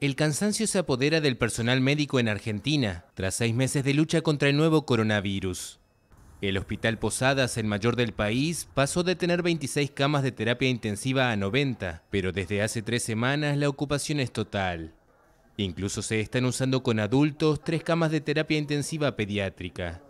El cansancio se apodera del personal médico en Argentina tras seis meses de lucha contra el nuevo coronavirus. El Hospital Posadas, el mayor del país, pasó de tener 26 camas de terapia intensiva a 90, pero desde hace tres semanas la ocupación es total. Incluso se están usando con adultos tres camas de terapia intensiva pediátrica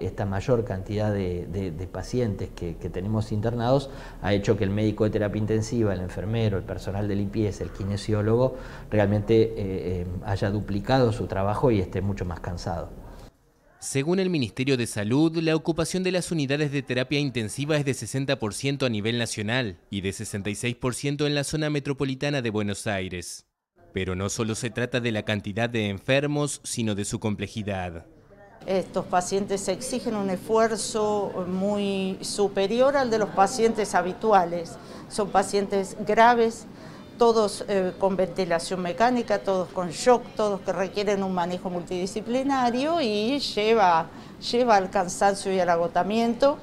esta mayor cantidad de, pacientes que, tenemos internados ha hecho que el médico de terapia intensiva, el enfermero, el personal de limpieza, el kinesiólogo, realmente eh, eh, haya duplicado su trabajo y esté mucho más cansado. Según el Ministerio de Salud, la ocupación de las unidades de terapia intensiva es de 60% a nivel nacional y de 66% en la zona metropolitana de Buenos Aires. Pero no solo se trata de la cantidad de enfermos, sino de su complejidad. Estos pacientes exigen un esfuerzo muy superior al de los pacientes habituales. Son pacientes graves, todos eh, con ventilación mecánica, todos con shock, todos que requieren un manejo multidisciplinario y lleva al cansancio y al agotamiento.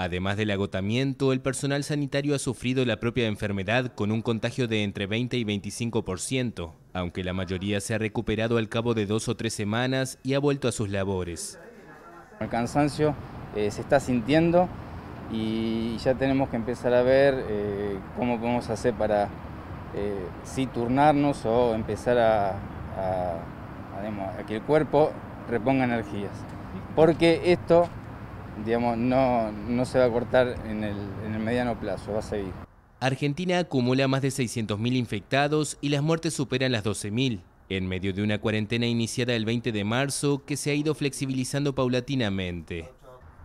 Además del agotamiento, el personal sanitario ha sufrido la propia enfermedad con un contagio de entre 20 y 25%, aunque la mayoría se ha recuperado al cabo de dos o tres semanas y ha vuelto a sus labores. El cansancio eh, se está sintiendo y ya tenemos que empezar a ver eh, cómo podemos hacer para eh, si turnarnos o empezar a, a que el cuerpo reponga energías. Porque esto digamos, no, no se va a cortar en el, en el mediano plazo, va a seguir. Argentina acumula más de 600.000 infectados y las muertes superan las 12.000, en medio de una cuarentena iniciada el 20 de marzo que se ha ido flexibilizando paulatinamente.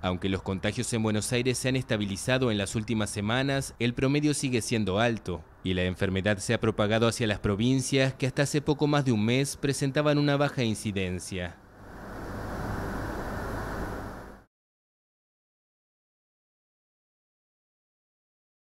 Aunque los contagios en Buenos Aires se han estabilizado en las últimas semanas, el promedio sigue siendo alto y la enfermedad se ha propagado hacia las provincias que hasta hace poco más de un mes presentaban una baja incidencia.